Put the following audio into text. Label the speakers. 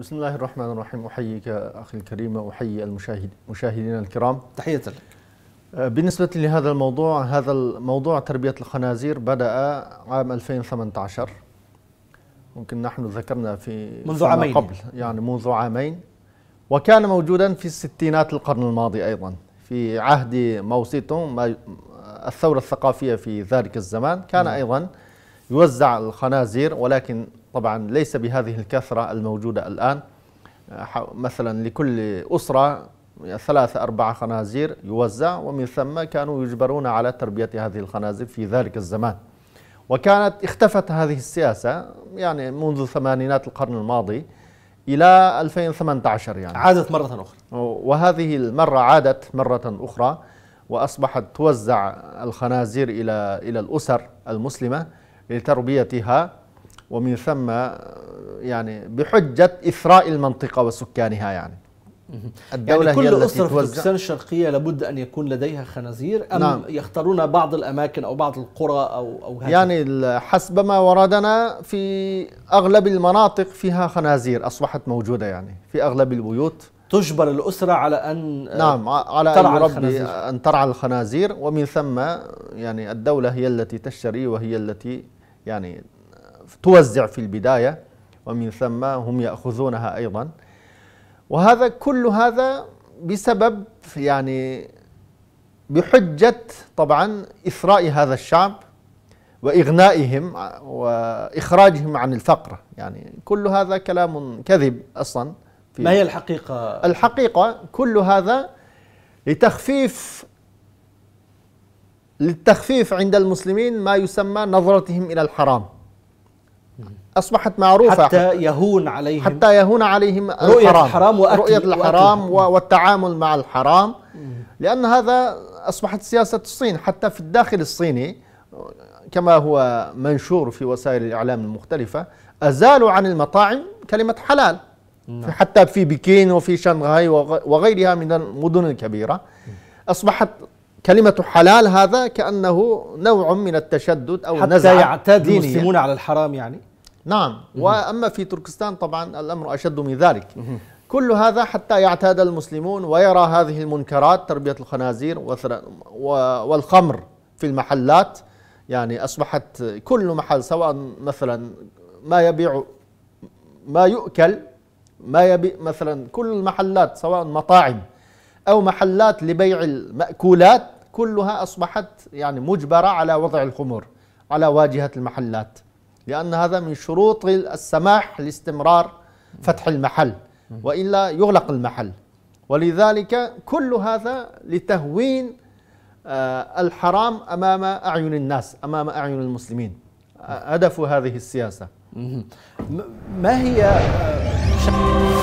Speaker 1: بسم الله الرحمن الرحيم أحييك أخي الكريم وأحيي المشاهد مشاهدينا الكرام تحية لك آه، بالنسبة لهذا الموضوع هذا الموضوع تربية الخنازير بدأ عام 2018 ممكن نحن ذكرنا في منذ عامين قبل يعني منذ عامين وكان موجودا في الستينات القرن الماضي أيضا في عهد موسيتون الثورة الثقافية في ذلك الزمان كان نعم. أيضا يوزع الخنازير ولكن طبعا ليس بهذه الكثرة الموجودة الآن مثلا لكل أسرة يعني ثلاثة أربعة خنازير يوزع ومن ثم كانوا يجبرون على تربية هذه الخنازير في ذلك الزمان وكانت اختفت هذه السياسة يعني منذ ثمانينات القرن الماضي إلى 2018 يعني عادت مرة أخرى وهذه المرة عادت مرة أخرى وأصبحت توزع الخنازير إلى إلى الأسر المسلمة لتربيتها ومن ثم يعني بحجة إثراء المنطقة وسكانها يعني, يعني الدولة يعني كل هي التي أسرة في باكستان الشرقية لابد أن يكون لديها خنازير أم نعم. يختارون بعض الأماكن أو بعض القرى أو أو هكذا؟ يعني حسب ما وردنا في أغلب المناطق فيها خنازير أصبحت موجودة يعني في أغلب البيوت تجبر الأسرة على أن آه، نعم على ترعى أن, ربي أن ترعى الخنازير ومن ثم يعني الدولة هي التي تشتري وهي التي يعني توزع في البداية ومن ثم هم يأخذونها أيضا وهذا كل هذا بسبب يعني بحجة طبعا إثراء هذا الشعب وإغنائهم وإخراجهم عن الفقر يعني كل هذا كلام كذب أصلا في ما هي الحقيقة؟ الحقيقة كل هذا لتخفيف للتخفيف عند المسلمين ما يسمى نظرتهم إلى الحرام أصبحت معروفة حتى يهون عليهم حتى يهون عليهم رؤية الحرام, الحرام وأكل رؤية الحرام وأكل. والتعامل مع الحرام لأن هذا أصبحت سياسة الصين حتى في الداخل الصيني كما هو منشور في وسائل الإعلام المختلفة أزالوا عن المطاعم كلمة حلال نعم. حتى في بكين وفي شنغهاي وغيرها من المدن الكبيرة أصبحت كلمة حلال هذا كأنه نوع من التشدد أو حتى يعتاد المسلمون على الحرام يعني نعم وأما في تركستان طبعا الأمر أشد من ذلك كل هذا حتى يعتاد المسلمون ويرى هذه المنكرات تربية الخنازير والخمر في المحلات يعني أصبحت كل محل سواء مثلا ما يبيع ما يؤكل ما يبيع مثلا كل المحلات سواء مطاعم أو محلات لبيع المأكولات كلها أصبحت يعني مجبرة على وضع الخمر على واجهة المحلات لأن هذا من شروط السماح لاستمرار فتح المحل وإلا يغلق المحل ولذلك كل هذا لتهوين آه، الحرام أمام أعين الناس أمام أعين المسلمين آه، هدف هذه السياسة ما هي آه،